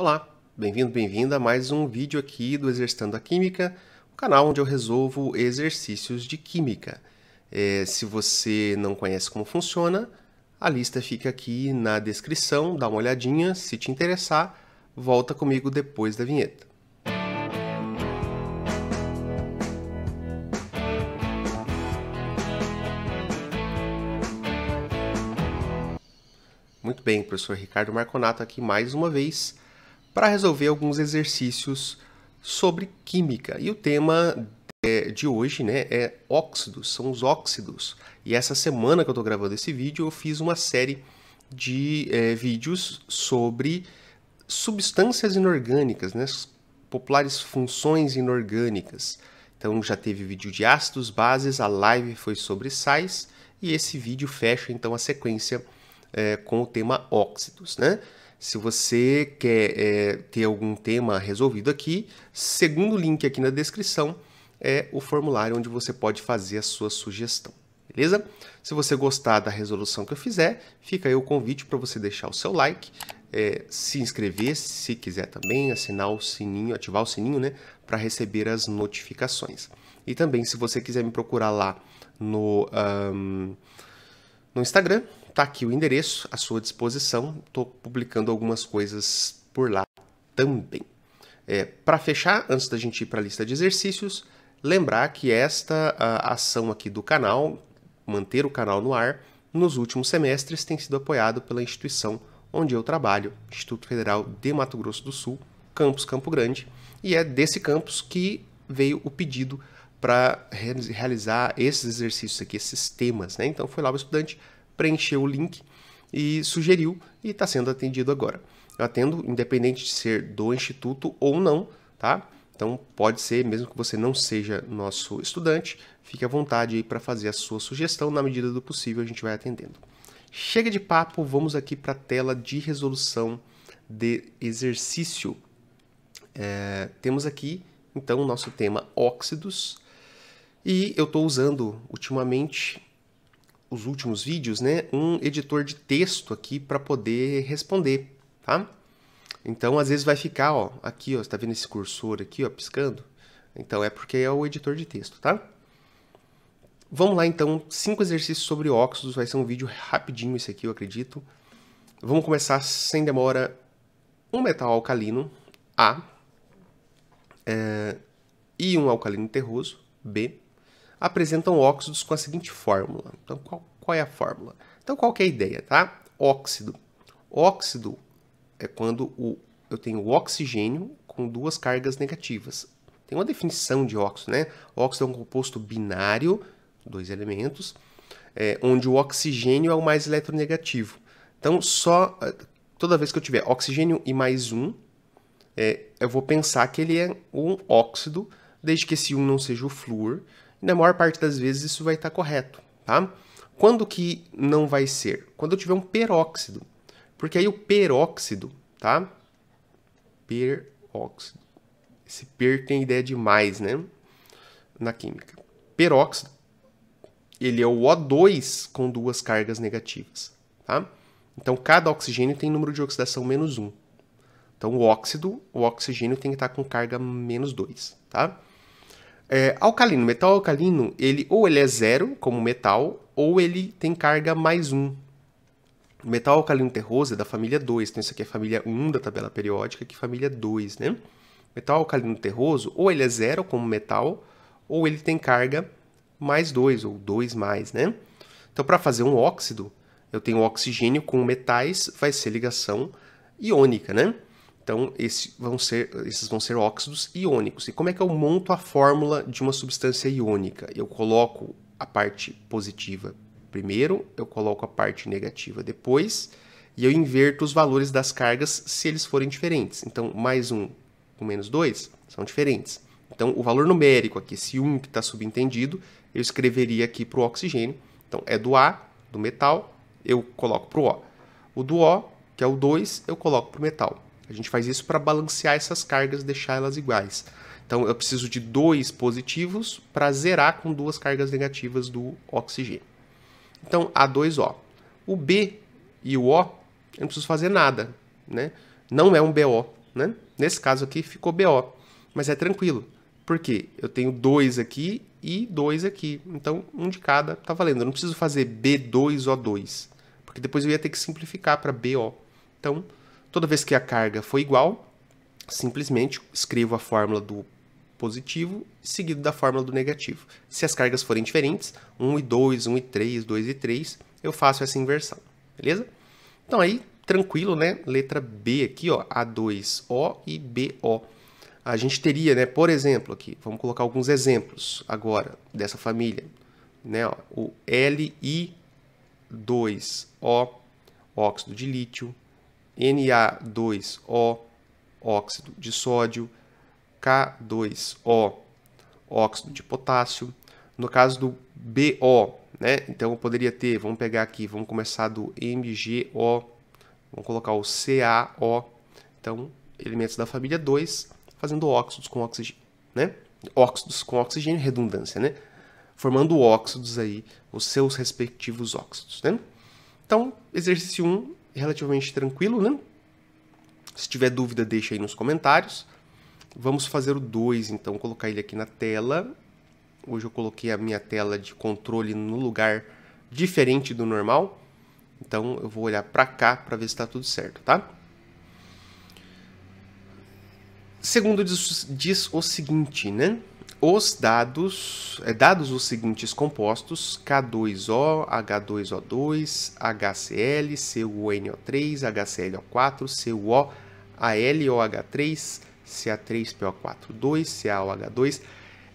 Olá, bem-vindo, bem-vinda a mais um vídeo aqui do Exercitando a Química, o um canal onde eu resolvo exercícios de química. É, se você não conhece como funciona, a lista fica aqui na descrição, dá uma olhadinha, se te interessar, volta comigo depois da vinheta. Muito bem, professor Ricardo Marconato aqui mais uma vez para resolver alguns exercícios sobre química. E o tema é, de hoje né, é óxidos, são os óxidos. E essa semana que eu estou gravando esse vídeo, eu fiz uma série de é, vídeos sobre substâncias inorgânicas, né, populares funções inorgânicas. Então já teve vídeo de ácidos, bases, a live foi sobre sais e esse vídeo fecha então a sequência é, com o tema óxidos, né? Se você quer é, ter algum tema resolvido aqui, segundo link aqui na descrição é o formulário onde você pode fazer a sua sugestão. Beleza? Se você gostar da resolução que eu fizer, fica aí o convite para você deixar o seu like, é, se inscrever se quiser também, assinar o sininho, ativar o sininho, né, para receber as notificações. E também, se você quiser me procurar lá no, um, no Instagram, tá aqui o endereço à sua disposição. Estou publicando algumas coisas por lá também. É, para fechar, antes da gente ir para a lista de exercícios, lembrar que esta ação aqui do canal, manter o canal no ar, nos últimos semestres tem sido apoiado pela instituição onde eu trabalho, Instituto Federal de Mato Grosso do Sul, campus Campo Grande, e é desse campus que veio o pedido para realizar esses exercícios aqui, esses temas, né? Então foi lá o estudante preencheu o link e sugeriu e está sendo atendido agora. Eu atendo independente de ser do instituto ou não, tá? Então pode ser, mesmo que você não seja nosso estudante, fique à vontade aí para fazer a sua sugestão na medida do possível, a gente vai atendendo. Chega de papo, vamos aqui para a tela de resolução de exercício. É, temos aqui então o nosso tema óxidos e eu estou usando ultimamente os últimos vídeos, né, um editor de texto aqui para poder responder, tá? Então, às vezes vai ficar, ó, aqui, ó, está vendo esse cursor aqui, ó, piscando? Então é porque é o editor de texto, tá? Vamos lá então, cinco exercícios sobre óxidos, vai ser um vídeo rapidinho esse aqui, eu acredito. Vamos começar sem demora um metal alcalino, A, é, e um alcalino terroso, B, apresentam óxidos com a seguinte fórmula. Então, qual, qual é a fórmula? Então, qual é a ideia, tá? Óxido. Óxido é quando o, eu tenho o oxigênio com duas cargas negativas. Tem uma definição de óxido, né? óxido é um composto binário, dois elementos, é, onde o oxigênio é o mais eletronegativo. Então, só é, toda vez que eu tiver oxigênio e mais um, é, eu vou pensar que ele é um óxido, desde que esse um não seja o flúor, na maior parte das vezes isso vai estar tá correto, tá? Quando que não vai ser? Quando eu tiver um peróxido. Porque aí o peróxido, tá? Peróxido. Esse per tem ideia demais, né? Na química. Peróxido. Ele é o O2 com duas cargas negativas, tá? Então cada oxigênio tem número de oxidação menos 1. Então o óxido, o oxigênio tem que estar com carga menos 2, tá? É, alcalino, metal alcalino, ele ou ele é zero como metal, ou ele tem carga mais um. Metal alcalino terroso é da família 2, então isso aqui é família 1 da tabela periódica, que família 2, né? Metal alcalino terroso, ou ele é zero como metal, ou ele tem carga mais 2, ou 2 mais, né? Então, para fazer um óxido, eu tenho oxigênio com metais, vai ser ligação iônica, né? Então, esse vão ser, esses vão ser óxidos iônicos. E como é que eu monto a fórmula de uma substância iônica? Eu coloco a parte positiva primeiro, eu coloco a parte negativa depois, e eu inverto os valores das cargas se eles forem diferentes. Então, mais um com menos dois são diferentes. Então, o valor numérico aqui, esse 1 um que está subentendido, eu escreveria aqui para o oxigênio. Então, é do A, do metal, eu coloco para o O. O do O, que é o 2, eu coloco para o metal. A gente faz isso para balancear essas cargas, deixar elas iguais. Então eu preciso de dois positivos para zerar com duas cargas negativas do oxigênio. Então A2O. O B e o O, eu não preciso fazer nada, né? Não é um BO, né? Nesse caso aqui ficou BO, mas é tranquilo. Porque eu tenho dois aqui e dois aqui. Então, um de cada tá valendo. Eu não preciso fazer B2O2, porque depois eu ia ter que simplificar para BO. Então, Toda vez que a carga for igual, simplesmente escrevo a fórmula do positivo seguido da fórmula do negativo. Se as cargas forem diferentes, 1 e 2, 1 e 3, 2 e 3, eu faço essa inversão, beleza? Então aí, tranquilo, né? Letra B aqui, ó, A2O e BO. A gente teria, né, por exemplo, aqui, vamos colocar alguns exemplos agora dessa família, né, ó, o LI2O, óxido de lítio, na2O, óxido de sódio, K2O, óxido de potássio. No caso do BO, né? Então eu poderia ter, vamos pegar aqui, vamos começar do MgO, vamos colocar o CaO. Então, elementos da família 2 fazendo óxidos com oxigênio, né? Óxidos com oxigênio, redundância, né? Formando óxidos aí, os seus respectivos óxidos, né? Então, exercício 1, relativamente tranquilo, né? Se tiver dúvida, deixa aí nos comentários. Vamos fazer o 2, então, colocar ele aqui na tela. Hoje eu coloquei a minha tela de controle no lugar diferente do normal. Então eu vou olhar para cá para ver se está tudo certo, tá? Segundo diz, diz o seguinte, né? os dados, é, dados os seguintes compostos, K2O, H2O2, HCl, CuNO3, HClO4, CuO, ALOH3, 3 po 2 CaOH2,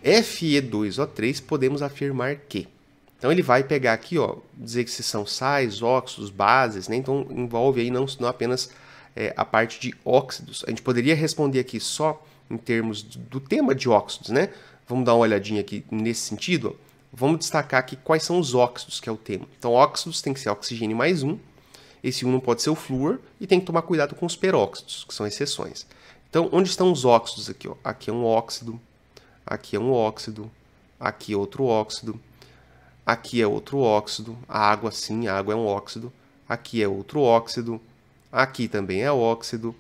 Fe2O3, podemos afirmar que. Então ele vai pegar aqui, ó, dizer que se são sais, óxidos, bases, né? Então envolve aí não, não apenas é, a parte de óxidos. A gente poderia responder aqui só em termos do tema de óxidos, né? Vamos dar uma olhadinha aqui nesse sentido? Vamos destacar aqui quais são os óxidos, que é o tema. Então, óxidos tem que ser oxigênio mais um. Esse um não pode ser o flúor. E tem que tomar cuidado com os peróxidos, que são exceções. Então, onde estão os óxidos aqui? Ó? Aqui é um óxido, aqui é um óxido, aqui é outro óxido, aqui é outro óxido, a água sim, a água é um óxido, aqui é outro óxido, aqui também é óxido,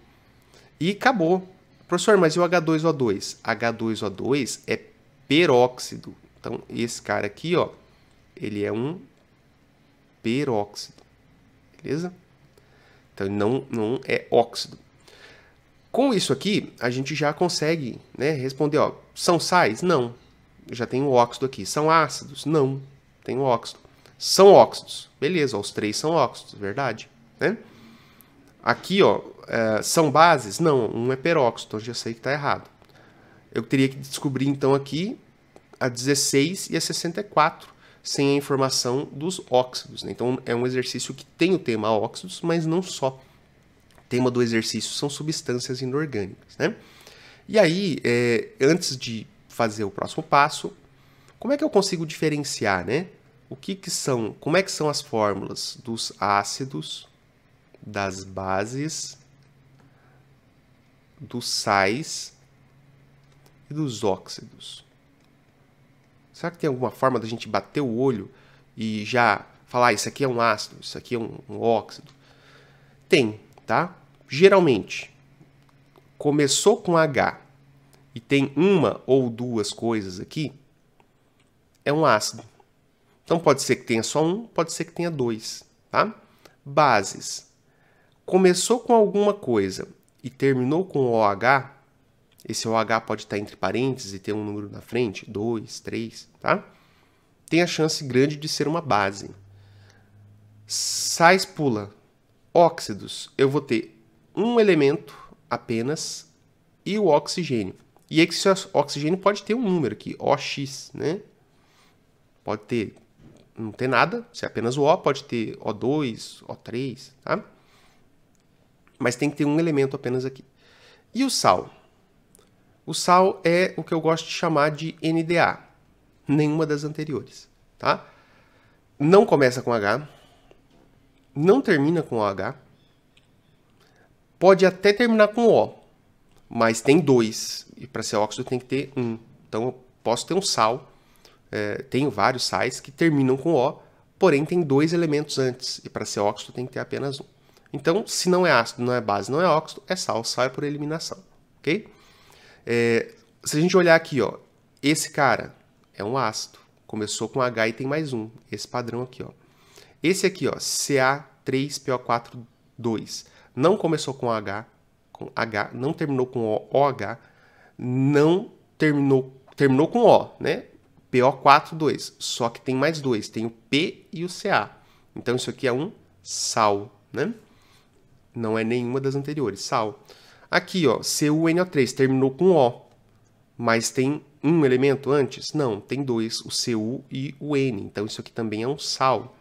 e acabou. Professor, mas e o H2O2? H2O2 é peróxido. Então, esse cara aqui, ó, ele é um peróxido, beleza? Então, não, não é óxido. Com isso aqui, a gente já consegue né, responder, ó, são sais? Não. Eu já tenho óxido aqui. São ácidos? Não. Tenho óxido. São óxidos. Beleza, ó, os três são óxidos, verdade. Né? Aqui, ó, é, são bases? Não, um é peróxido, então já sei que está errado eu teria que descobrir então aqui a 16 e a 64 sem a informação dos óxidos. Né? Então é um exercício que tem o tema óxidos, mas não só. O tema do exercício são substâncias inorgânicas. Né? E aí, é, antes de fazer o próximo passo, como é que eu consigo diferenciar, né? O que, que são, como é que são as fórmulas dos ácidos, das bases, dos sais e dos óxidos. Será que tem alguma forma da gente bater o olho e já falar ah, isso aqui é um ácido, isso aqui é um, um óxido? Tem, tá? Geralmente começou com H e tem uma ou duas coisas aqui, é um ácido. Então pode ser que tenha só um, pode ser que tenha dois, tá? Bases. Começou com alguma coisa e terminou com OH, esse OH pode estar entre parênteses e ter um número na frente, 2, 3, tá? Tem a chance grande de ser uma base. Sais pula. Óxidos, eu vou ter um elemento apenas e o oxigênio. E esse oxigênio pode ter um número aqui, OX, né? Pode ter, não ter nada, se é apenas o O, pode ter O2, O3, tá? Mas tem que ter um elemento apenas aqui. E o sal? O sal é o que eu gosto de chamar de NDA, nenhuma das anteriores, tá? Não começa com H, não termina com OH, pode até terminar com O, mas tem dois, e para ser óxido tem que ter um. Então eu posso ter um sal, é, tenho vários sais que terminam com O, porém tem dois elementos antes, e para ser óxido tem que ter apenas um. Então, se não é ácido, não é base, não é óxido, é sal, sai é por eliminação, ok? É, se a gente olhar aqui, ó, esse cara é um ácido. Começou com H e tem mais um. Esse padrão aqui, ó. Esse aqui, ó, CA3PO42. Não começou com H, com H, não terminou com o, OH, não terminou, terminou com O, né? PO42. Só que tem mais dois, tem o P e o CA. Então isso aqui é um sal, né? Não é nenhuma das anteriores, sal. Aqui, ó, CuNO3 terminou com O, mas tem um elemento antes? Não, tem dois, o Cu e o N. Então isso aqui também é um sal.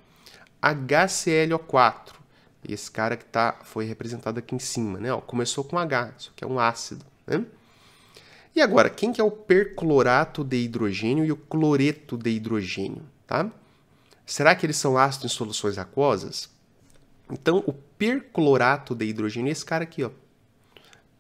HClO4, esse cara que tá, foi representado aqui em cima, né? Ó, começou com H, isso aqui é um ácido, né? E agora, quem que é o perclorato de hidrogênio e o cloreto de hidrogênio, tá? Será que eles são ácidos em soluções aquosas? Então, o perclorato de hidrogênio é esse cara aqui, ó,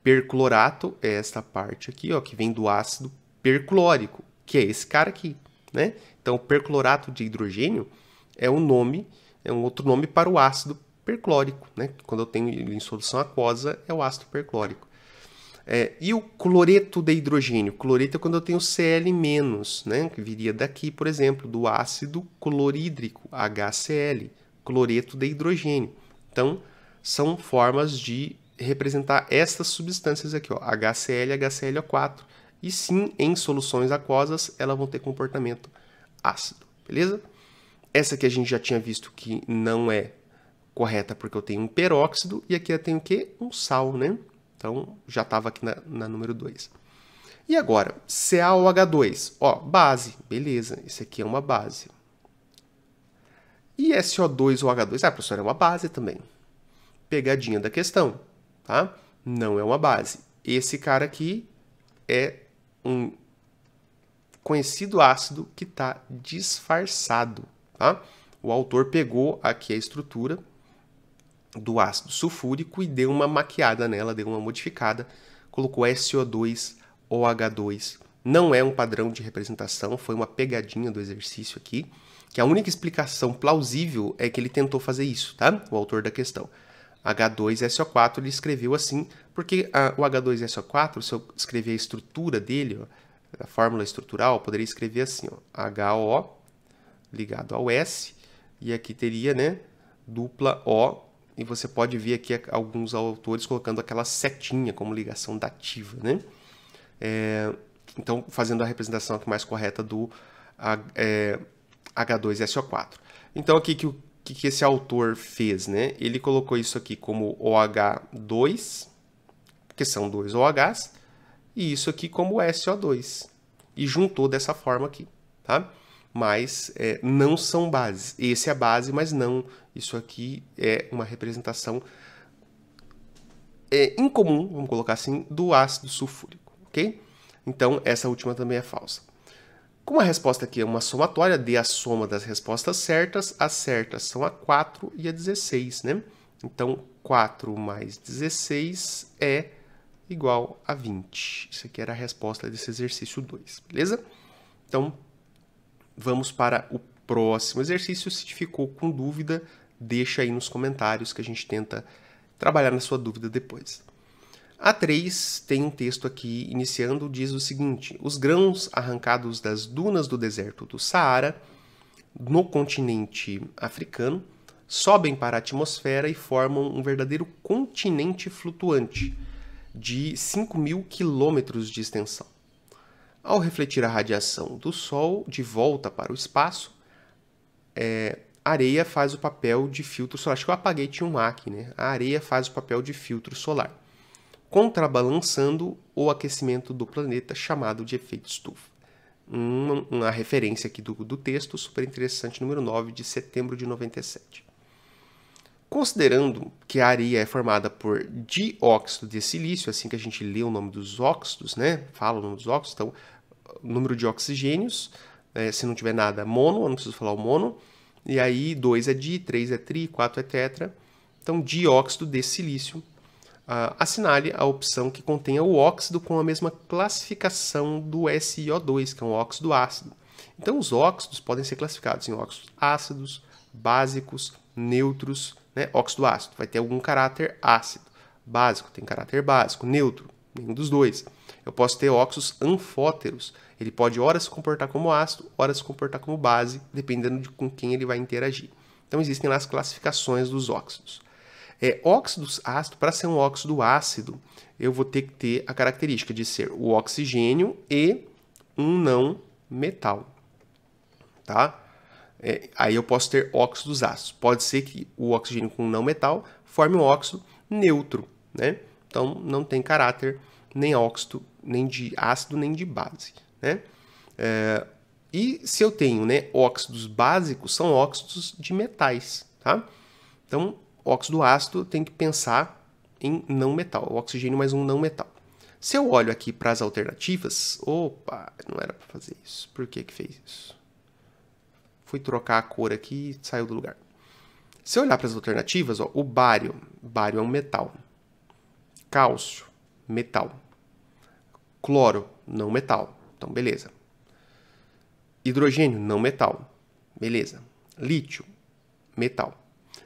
Perclorato é esta parte aqui, ó, que vem do ácido perclórico, que é esse cara aqui, né? Então, perclorato de hidrogênio é um nome, é um outro nome para o ácido perclórico, né? Quando eu tenho em solução aquosa, é o ácido perclórico. É, e o cloreto de hidrogênio? Cloreto é quando eu tenho Cl-, né? Que viria daqui, por exemplo, do ácido clorídrico, HCl, cloreto de hidrogênio. Então, são formas de representar estas substâncias aqui, ó, HCl e HClO4. E sim, em soluções aquosas, elas vão ter comportamento ácido, beleza? Essa aqui a gente já tinha visto que não é correta porque eu tenho um peróxido e aqui eu tenho o quê? Um sal, né? Então já estava aqui na, na número 2. E agora, CaOH2, ó, base, beleza, isso aqui é uma base. E SO2 ou H2? Ah, professor, é uma base também. Pegadinha da questão tá? Não é uma base. Esse cara aqui é um conhecido ácido que está disfarçado, tá? O autor pegou aqui a estrutura do ácido sulfúrico e deu uma maquiada nela, deu uma modificada, colocou SO2, OH2. Não é um padrão de representação, foi uma pegadinha do exercício aqui, que a única explicação plausível é que ele tentou fazer isso, tá? O autor da questão. H2SO4, ele escreveu assim, porque a, ah, o H2SO4, se eu escrever a estrutura dele, ó, a fórmula estrutural, eu poderia escrever assim, ó, HO ligado ao S, e aqui teria, né, dupla O, e você pode ver aqui alguns autores colocando aquela setinha como ligação dativa, né? É, então, fazendo a representação aqui mais correta do H2SO4. É, então, aqui que o que, que esse autor fez, né? Ele colocou isso aqui como OH2, que são dois OHs, e isso aqui como SO2. E juntou dessa forma aqui, tá? Mas é, não são bases. Esse é base, mas não. Isso aqui é uma representação é, incomum, vamos colocar assim, do ácido sulfúrico, ok? Então, essa última também é falsa. Como a resposta aqui é uma somatória, dê a soma das respostas certas, as certas são a 4 e a 16, né? Então, 4 mais 16 é igual a 20. Isso aqui era a resposta desse exercício 2, beleza? Então, vamos para o próximo exercício. Se ficou com dúvida, deixa aí nos comentários que a gente tenta trabalhar na sua dúvida depois. A 3 tem um texto aqui iniciando, diz o seguinte: Os grãos arrancados das dunas do deserto do Saara, no continente africano, sobem para a atmosfera e formam um verdadeiro continente flutuante de 5 mil quilômetros de extensão. Ao refletir a radiação do Sol de volta para o espaço, é, a areia faz o papel de filtro solar. Acho que eu apaguei, tinha um hack, né? A areia faz o papel de filtro solar contrabalançando o aquecimento do planeta, chamado de efeito estufa. Uma, uma referência aqui do, do texto, super interessante, número 9, de setembro de 97. Considerando que a areia é formada por dióxido de silício, assim que a gente lê o nome dos óxidos, né? Fala o nome dos óxidos, então, número de oxigênios, é, se não tiver nada, mono, eu não preciso falar o mono, e aí 2 é di, 3 é tri, 4 é tetra. Então, dióxido de silício Uh, assinale a opção que contenha o óxido com a mesma classificação do SiO2, que é um óxido ácido. Então, os óxidos podem ser classificados em óxidos ácidos, básicos, neutros. Né? Óxido ácido vai ter algum caráter ácido. Básico tem caráter básico, neutro, nenhum dos dois. Eu posso ter óxidos anfóteros. Ele pode, ora, se comportar como ácido, ora, se comportar como base, dependendo de com quem ele vai interagir. Então, existem lá as classificações dos óxidos. É, óxido ácido, para ser um óxido ácido, eu vou ter que ter a característica de ser o oxigênio e um não metal. Tá? É, aí eu posso ter óxidos ácidos. Pode ser que o oxigênio com não metal forme um óxido neutro, né? Então não tem caráter nem óxido, nem de ácido, nem de base, né? É, e se eu tenho né, óxidos básicos, são óxidos de metais, tá? Então óxido ácido tem que pensar em não metal, oxigênio mais um não metal. Se eu olho aqui para as alternativas, opa, não era para fazer isso. Por que que fez isso? Fui trocar a cor aqui e saiu do lugar. Se eu olhar para as alternativas, ó, o bário, bário é um metal. Cálcio, metal. Cloro, não metal. Então, beleza. Hidrogênio, não metal. Beleza. Lítio, metal.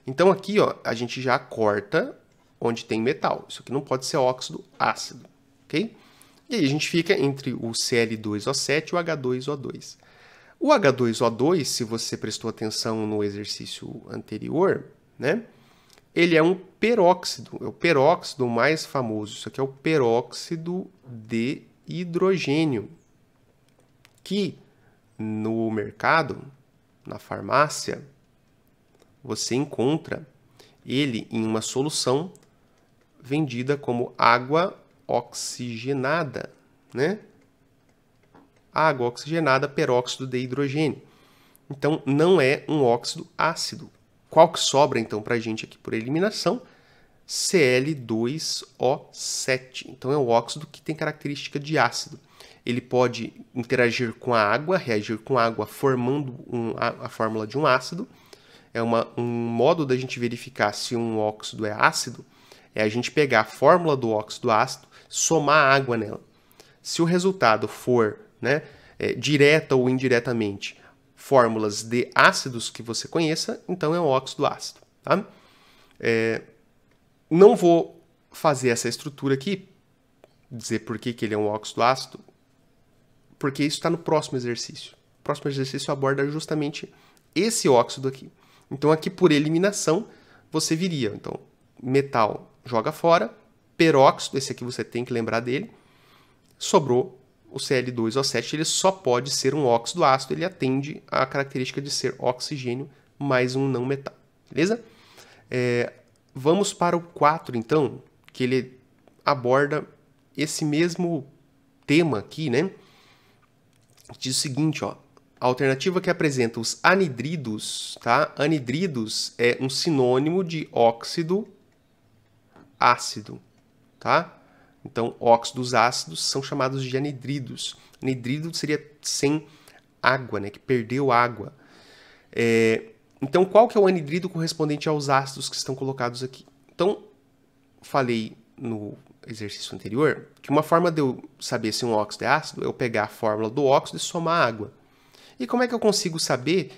Então aqui, ó, a gente já corta onde tem metal. Isso aqui não pode ser óxido ácido, ok? E aí a gente fica entre o Cl2O7 e o H2O2. O H2O2, se você prestou atenção no exercício anterior, né? Ele é um peróxido, é o peróxido mais famoso. Isso aqui é o peróxido de hidrogênio, que no mercado, na farmácia, você encontra ele em uma solução vendida como água oxigenada, né? Água oxigenada, peróxido de hidrogênio. Então, não é um óxido ácido. Qual que sobra, então, para a gente aqui por eliminação? Cl2O7. Então, é um óxido que tem característica de ácido. Ele pode interagir com a água, reagir com a água, formando um, a, a fórmula de um ácido, é uma, um modo da gente verificar se um óxido é ácido, é a gente pegar a fórmula do óxido ácido, somar água nela. Se o resultado for, né, é, direta ou indiretamente, fórmulas de ácidos que você conheça, então é um óxido ácido. Tá? É, não vou fazer essa estrutura aqui, dizer por que, que ele é um óxido ácido, porque isso está no próximo exercício. O próximo exercício aborda justamente esse óxido aqui. Então aqui por eliminação você viria. Então metal joga fora, peróxido, esse aqui você tem que lembrar dele. Sobrou o Cl2O7, ele só pode ser um óxido ácido, ele atende à característica de ser oxigênio mais um não metal. Beleza? É, vamos para o 4, então, que ele aborda esse mesmo tema aqui, né? Diz o seguinte, ó a alternativa que apresenta os anidridos, tá? Anidridos é um sinônimo de óxido ácido, tá? Então, óxidos ácidos são chamados de anidridos. Anidrido seria sem água, né? Que perdeu água. É, então, qual que é o anidrido correspondente aos ácidos que estão colocados aqui? Então, falei no exercício anterior que uma forma de eu saber se um óxido é ácido é eu pegar a fórmula do óxido e somar água. E como é que eu consigo saber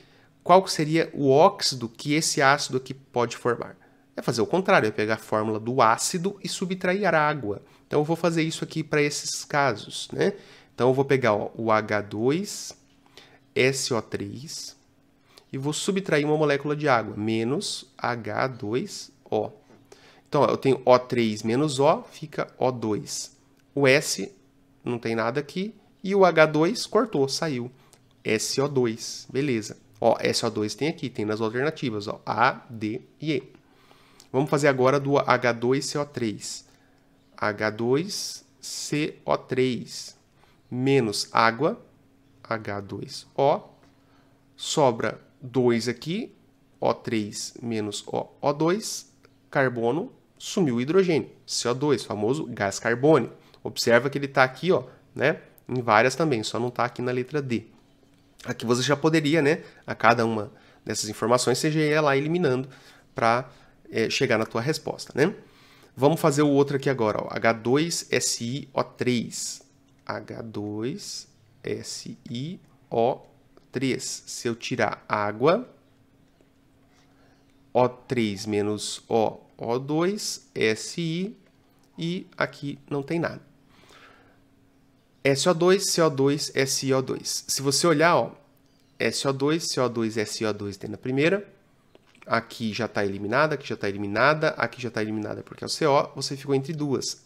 qual seria o óxido que esse ácido aqui pode formar? É fazer o contrário, é pegar a fórmula do ácido e subtrair a água. Então eu vou fazer isso aqui para esses casos, né? Então eu vou pegar ó, o H2SO3 e vou subtrair uma molécula de água, menos H2O. Então, ó, eu tenho O3 menos O, fica O2. O S não tem nada aqui, e o H2 cortou, saiu. SO2, beleza. Ó, SO2 tem aqui, tem nas alternativas, ó, A, D e E. Vamos fazer agora do H2CO3. H2CO3 menos água, H2O, sobra 2 aqui, O3 menos o, 2 carbono, sumiu o hidrogênio, CO2, famoso gás carbônico. Observa que ele está aqui, ó, né, em várias também, só não está aqui na letra D. Aqui você já poderia, né, a cada uma dessas informações, você já ia lá eliminando para é, eh, chegar na tua resposta, né? Vamos fazer o outro aqui agora, ó, H2SiO3. H2SiO3. Se eu tirar água, O3 menos O, O2, Si, e aqui não tem nada. SO2, CO2, SiO2. Se você olhar, ó, SO2, CO2, SiO2 tem na primeira, aqui já está eliminada, aqui já está eliminada, aqui já está eliminada porque é o CO, você ficou entre duas,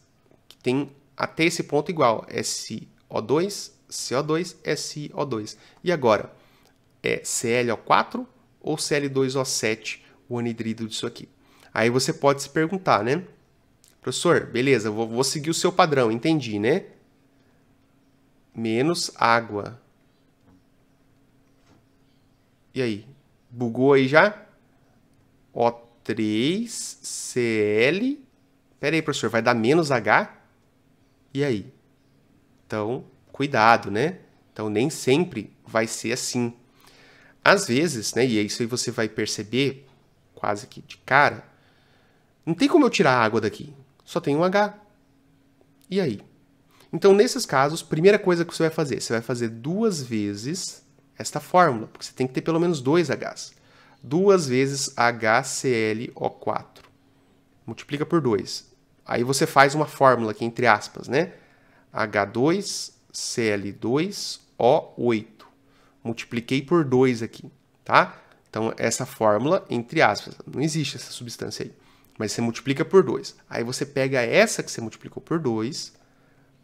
que tem até esse ponto igual, SO2, CO2, SiO2. E agora, é ClO4 ou Cl2O7 o anidrido disso aqui? Aí você pode se perguntar, né? Professor, beleza, vou, vou seguir o seu padrão, entendi, né? menos água. E aí? Bugou aí já? O3Cl. Pera aí, professor, vai dar menos H? E aí? Então, cuidado, né? Então, nem sempre vai ser assim. Às vezes, né? E é isso aí você vai perceber quase que de cara. Não tem como eu tirar a água daqui. Só tem um H. E aí? Então, nesses casos, primeira coisa que você vai fazer, você vai fazer duas vezes esta fórmula, porque você tem que ter pelo menos dois Hs. Duas vezes HClO4. Multiplica por 2. Aí você faz uma fórmula aqui, entre aspas, né? H2Cl2O8. Multipliquei por 2 aqui, tá? Então, essa fórmula, entre aspas, não existe essa substância aí. Mas você multiplica por 2. Aí você pega essa que você multiplicou por 2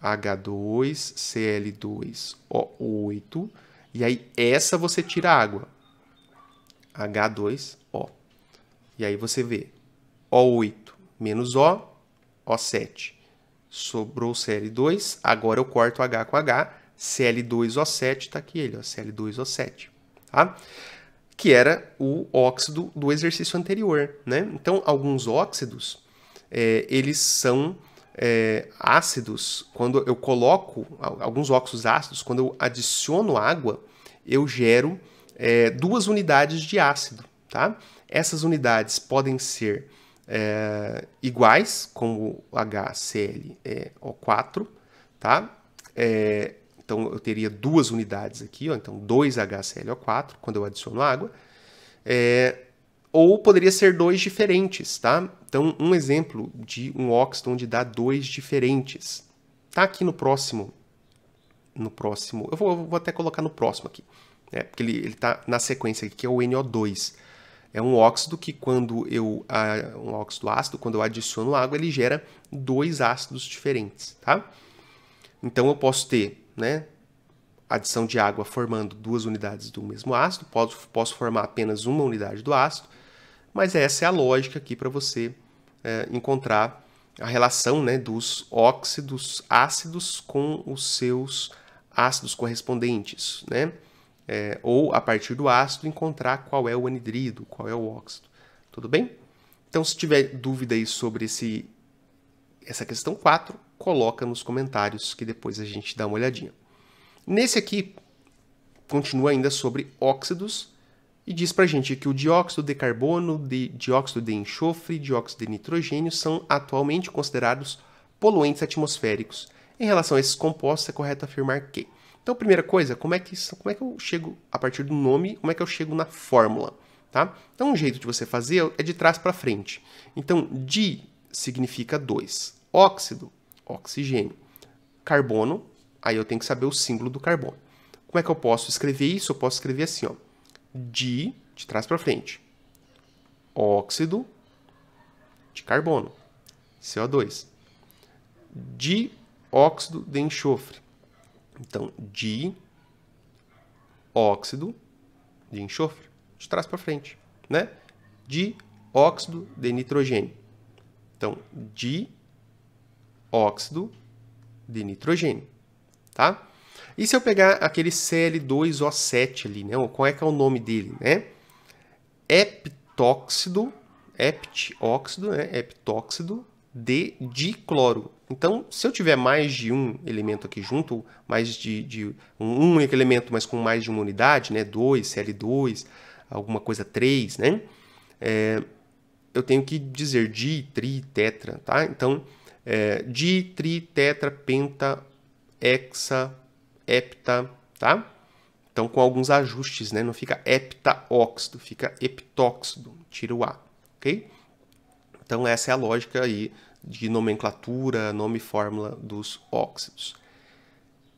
H2Cl2O8. E aí essa você tira a água. H2O. E aí você vê O8 menos O, O7. Sobrou Cl2, agora eu corto H com H. Cl2O7, está aqui ele, ó, Cl2O7. Tá? Que era o óxido do exercício anterior. Né? Então, alguns óxidos, é, eles são é, ácidos, quando eu coloco alguns óxidos ácidos, quando eu adiciono água, eu gero é, duas unidades de ácido. Tá? Essas unidades podem ser é, iguais, como HClO4, tá? É, então eu teria duas unidades aqui, ó, então 2HClO4 quando eu adiciono água. É, ou poderia ser dois diferentes, tá? Então, um exemplo de um óxido onde dá dois diferentes. Tá aqui no próximo. No próximo. Eu vou, eu vou até colocar no próximo aqui. Né? Porque ele, ele tá na sequência aqui, que é o NO2. É um óxido que quando eu. um óxido ácido, quando eu adiciono água, ele gera dois ácidos diferentes, tá? Então eu posso ter, né? Adição de água formando duas unidades do mesmo ácido, posso, posso formar apenas uma unidade do ácido, mas essa é a lógica aqui para você é, encontrar a relação né, dos óxidos ácidos com os seus ácidos correspondentes, né? É, ou a partir do ácido encontrar qual é o anidrido, qual é o óxido. Tudo bem? Então, se tiver dúvida aí sobre esse, essa questão 4, coloca nos comentários que depois a gente dá uma olhadinha. Nesse aqui, continua ainda sobre óxidos, e diz para a gente que o dióxido de carbono, de dióxido de enxofre e dióxido de nitrogênio são atualmente considerados poluentes atmosféricos. Em relação a esses compostos, é correto afirmar que. Então, primeira coisa, como é que, como é que eu chego a partir do nome, como é que eu chego na fórmula? Tá? Então, um jeito de você fazer é, é de trás para frente. Então, di significa 2. Óxido, oxigênio. Carbono, aí eu tenho que saber o símbolo do carbono. Como é que eu posso escrever isso? Eu posso escrever assim, ó de, de trás para frente, óxido de carbono, CO2, dióxido de enxofre. Então, dióxido de enxofre, de trás para frente, né? Dióxido de nitrogênio. Então, dióxido de nitrogênio, tá? E se eu pegar aquele CL2O7 ali, né? Qual é que é o nome dele, né? Heptóxido, heptóxido, né? Heptóxido de dicloro. Então, se eu tiver mais de um elemento aqui junto, mais de, de um, único elemento, mas com mais de uma unidade, né? 2, CL2, alguma coisa 3, né? É, eu tenho que dizer di, tri, tetra, tá? Então, é, di, tri, tetra, penta, hexa, hepta, tá? Então, com alguns ajustes, né? Não fica heptaóxido, fica heptóxido, tira o A, ok? Então, essa é a lógica aí de nomenclatura, nome e fórmula dos óxidos.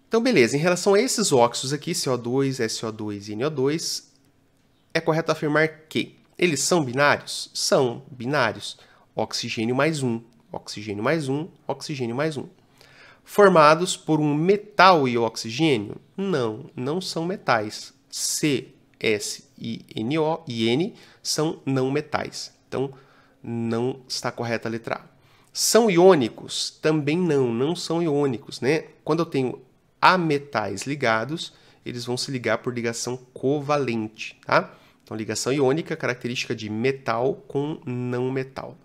Então, beleza, em relação a esses óxidos aqui, CO2, SO2 e NO2, é correto afirmar que eles são binários? São binários. Oxigênio mais um, oxigênio mais um, oxigênio mais um formados por um metal e oxigênio? Não, não são metais. C, S I N O e N são não metais. Então, não está correta a letra A. São iônicos? Também não, não são iônicos, né? Quando eu tenho a metais ligados, eles vão se ligar por ligação covalente, tá? Então, ligação iônica, característica de metal com não metal.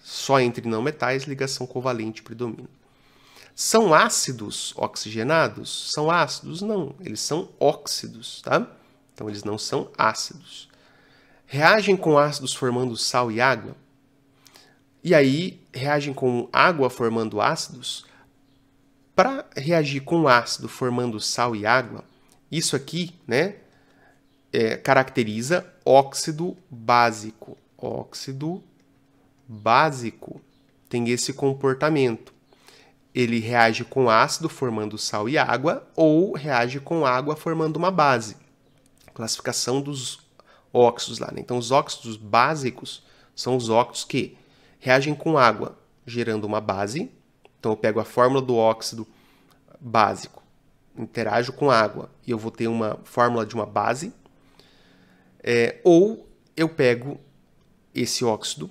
Só entre não metais, ligação covalente predomina. São ácidos oxigenados? São ácidos? Não, eles são óxidos, tá? Então eles não são ácidos. Reagem com ácidos formando sal e água? E aí reagem com água formando ácidos? Para reagir com ácido formando sal e água, isso aqui, né, é, caracteriza óxido básico. Óxido básico tem esse comportamento ele reage com ácido formando sal e água ou reage com água formando uma base. Classificação dos óxidos lá. Né? Então, os óxidos básicos são os óxidos que reagem com água, gerando uma base. Então, eu pego a fórmula do óxido básico, interajo com água e eu vou ter uma fórmula de uma base. É, ou eu pego esse óxido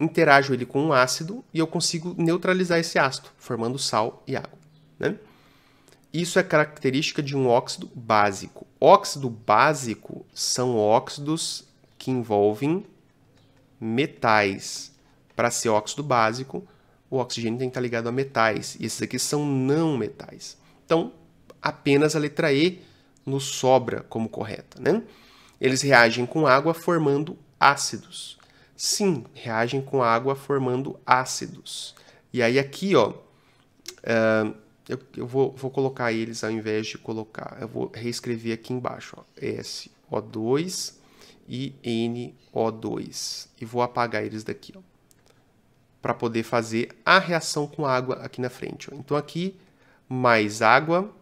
interajo ele com um ácido e eu consigo neutralizar esse ácido, formando sal e água. Né? Isso é característica de um óxido básico. Óxido básico são óxidos que envolvem metais. Para ser óxido básico, o oxigênio tem que estar ligado a metais. E esses aqui são não metais. Então, apenas a letra E nos sobra como correta. Né? Eles reagem com água formando ácidos. Sim, reagem com água formando ácidos. E aí aqui, ó, uh, eu, eu vou, vou, colocar eles ao invés de colocar, eu vou reescrever aqui embaixo, ó, SO2 e NO2. E vou apagar eles daqui, ó, para poder fazer a reação com água aqui na frente. Ó. Então aqui, mais água,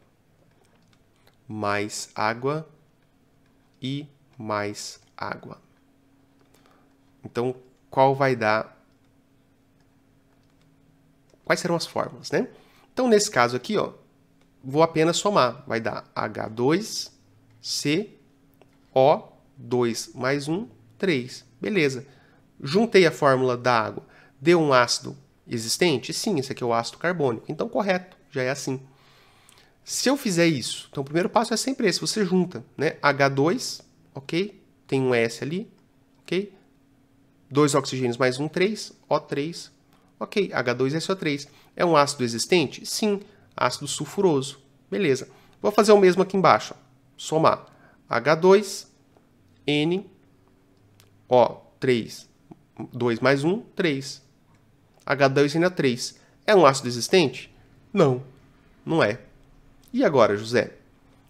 mais água e mais água. Então, qual vai dar? Quais serão as fórmulas, né? Então, nesse caso aqui, ó, vou apenas somar. Vai dar H2CO 2 mais 1, 3. Beleza. Juntei a fórmula da água. Deu um ácido existente? Sim, esse aqui é o ácido carbônico. Então, correto, já é assim. Se eu fizer isso, então o primeiro passo é sempre esse, você junta, né? H2, ok? Tem um S ali, ok? 2 oxigênios mais 1, um, 3, O3. Ok, H2SO3. É, é um ácido existente? Sim, ácido sulfuroso. Beleza. Vou fazer o mesmo aqui embaixo. Somar H2, no 3 2 mais 1, 3. H2NO3. É um ácido existente? Não, não é. E agora, José?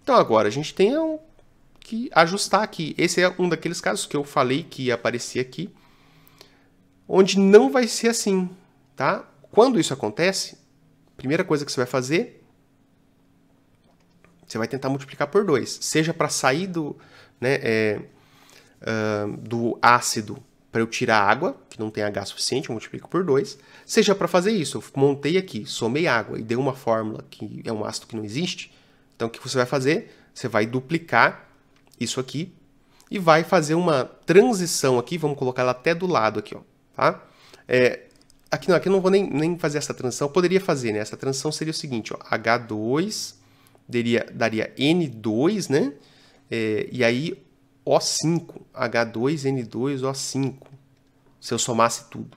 Então agora a gente tem um que ajustar aqui. Esse é um daqueles casos que eu falei que ia aparecer aqui onde não vai ser assim, tá? Quando isso acontece, primeira coisa que você vai fazer, você vai tentar multiplicar por 2, seja para sair do, né, é, uh, do ácido para eu tirar água, que não tem H suficiente, eu multiplico por 2, seja para fazer isso, eu montei aqui, somei água e dei uma fórmula que é um ácido que não existe, então o que você vai fazer? Você vai duplicar isso aqui e vai fazer uma transição aqui, vamos colocar ela até do lado aqui, ó tá? É, aqui não, aqui eu não vou nem, nem fazer essa transição, eu poderia fazer, né? Essa transição seria o seguinte, ó, H2 daria, daria N2, né? É, e aí O5, H2, N2, O5, se eu somasse tudo.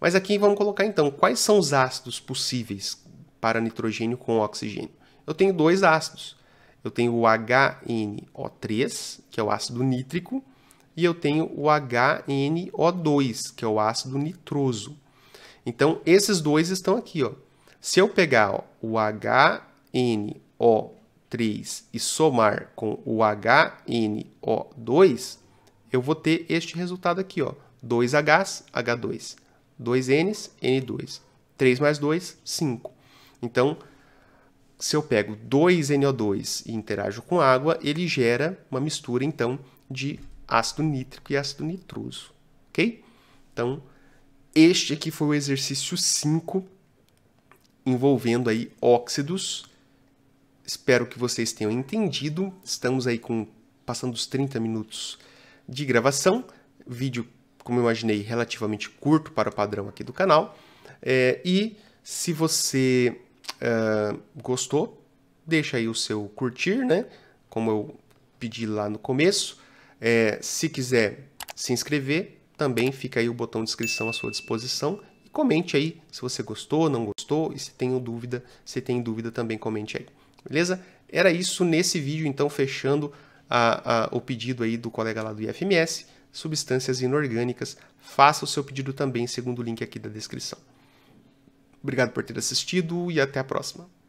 Mas aqui vamos colocar então, quais são os ácidos possíveis para nitrogênio com oxigênio? Eu tenho dois ácidos. Eu tenho o HNO3, que é o ácido nítrico, e eu tenho o HNO2, que é o ácido nitroso. Então, esses dois estão aqui. Ó. Se eu pegar ó, o HNO3 e somar com o HNO2, eu vou ter este resultado aqui, ó, 2Hs, H2, 2Ns, N2, 3 mais 2, 5. Então, se eu pego 2NO2 e interajo com água, ele gera uma mistura, então, de ácido nítrico e ácido nitroso, ok? Então, este aqui foi o exercício 5, envolvendo aí óxidos. Espero que vocês tenham entendido. Estamos aí com passando os 30 minutos de gravação. Vídeo, como eu imaginei, relativamente curto para o padrão aqui do canal. É, e se você uh, gostou, deixa aí o seu curtir, né? Como eu pedi lá no começo. É, se quiser se inscrever, também fica aí o botão de inscrição à sua disposição. E comente aí se você gostou, não gostou e se tem dúvida, se tem dúvida também comente aí. Beleza? Era isso nesse vídeo, então fechando a, a, o pedido aí do colega lá do IFMS, substâncias inorgânicas. Faça o seu pedido também, segundo o link aqui da descrição. Obrigado por ter assistido e até a próxima.